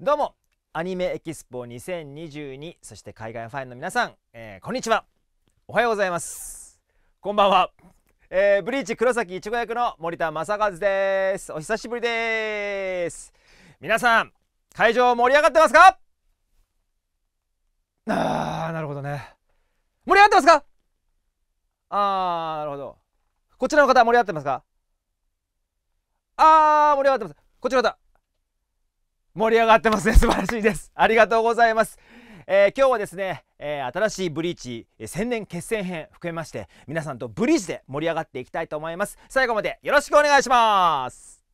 どうもアニメエキスポ2022そして海外ファンの皆さん、えー、こんにちはおはようございますこんばんは、えー、ブリーチ黒崎いちご役の森田正和ですお久しぶりです皆さん会場盛り上がってますかああなるほどね盛り上がってますかああなるほどこちらの方盛り上がってますかあ盛り上がってますこちらの方盛り上がってますね 素晴らしいですありがとうございます、えー、今日はですね、えー、新しいブリーチ千年決戦編含めまして皆さんとブリーチで盛り上がっていきたいと思います最後までよろしくお願いします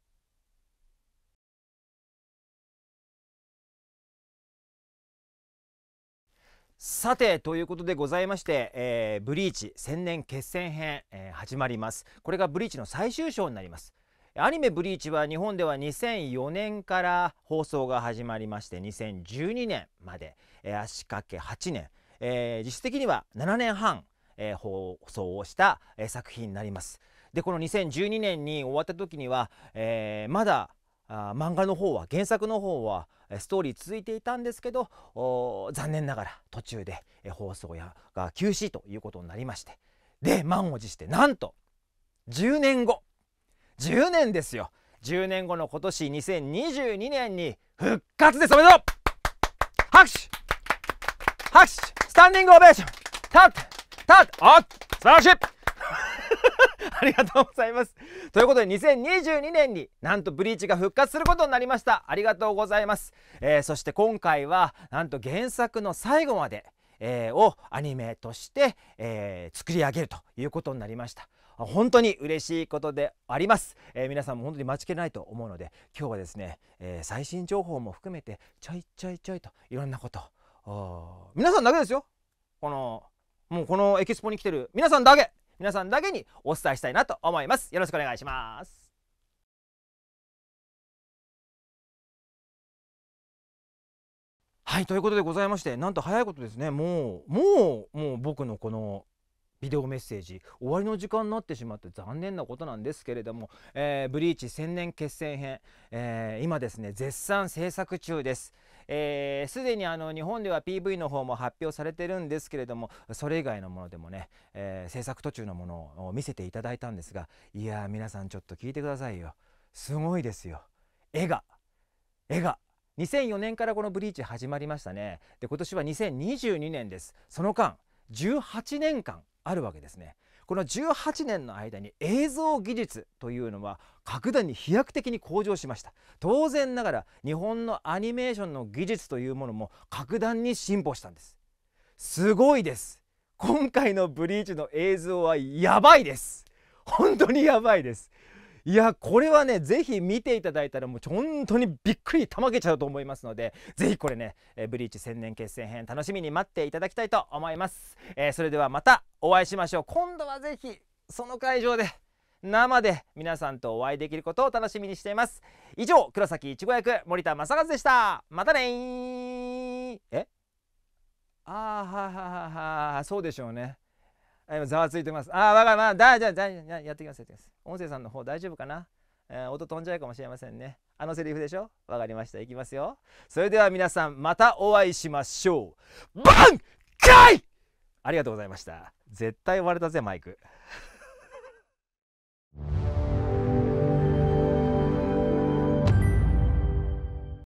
さてということでございまして、えー、ブリーチ千年決戦編、えー、始まりますこれがブリーチの最終章になりますアニメ「ブリーチ」は日本では2004年から放送が始まりまして2012年まで、足掛け8年、えー、実質的には7年半、えー、放送をした、え作品になります。でこの2012年に終わった時には、えー、まだあ漫画の方は原作の方はストーリー続いていたんですけど残念ながら途中で放送やが休止ということになりましてで満を持してなんと10年後10年ですよ10年後の今年2022年に復活ですおめでとう拍手拍手スタンディングオベーション立って立っておっ素晴らしい ありがとうございますということで2022年になんとブリーチが復活することになりましたありがとうございます、えー、そして今回はなんと原作の最後までえー、をアニメとして、え作り上げるということになりました本当に嬉しいことであります、え皆さんも本当に待ちきれないと思うので今日はですね、え最新情報も含めてちょいちょいちょいといろんなこと皆さんだけですよこのもうこのエキスポに来てる皆さんだけ皆さんだけにお伝えしたいなと思いますよろしくお願いしますはいということでございましてなんと早いことですねもうもうもう僕のこのビデオメッセージ終わりの時間になってしまって残念なことなんですけれども、えー、ブリーチ千年決戦編、えー、今ですね絶賛制作中です。す、えー、で、にあの日本では PV の方も発表されてるんですけれどもそれ以外のものでもね、えー、制作途中のものを見せていただいたんですがいや皆さんちょっと聞いてくださいよすごいですよ絵が絵が2004年からこのブリーチ始まりましたねで今年は2022年ですその間18年間あるわけですねこの18年の間に映像技術というのは格段に飛躍的に向上しました当然ながら日本のアニメーションの技術というものも格段に進歩したんですすごいです今回のブリーチの映像はやばいです本当にやばいですいやこれはねぜひ見ていただいたらもう本当にびっくりたまげちゃうと思いますのでぜひこれね、えー、ブリーチ千年決戦編楽しみに待っていただきたいと思います、えー、それではまたお会いしましょう今度はぜひ、その会場で生で皆さんとお会いできることを楽しみにしています以上黒崎いちご役森田正和でしたまたねえあーははははそうでしょうね今ざわついてます。ああ、わかる、まあ、だ、じゃじゃやってきます、やってきます。音声さんの方大丈夫かな、えー、音飛んじゃうかもしれませんね。あのセリフでしょわかりました。いきますよ。それでは皆さん、またお会いしましょう。バンカイありがとうございました。絶対割れたぜ、マイク。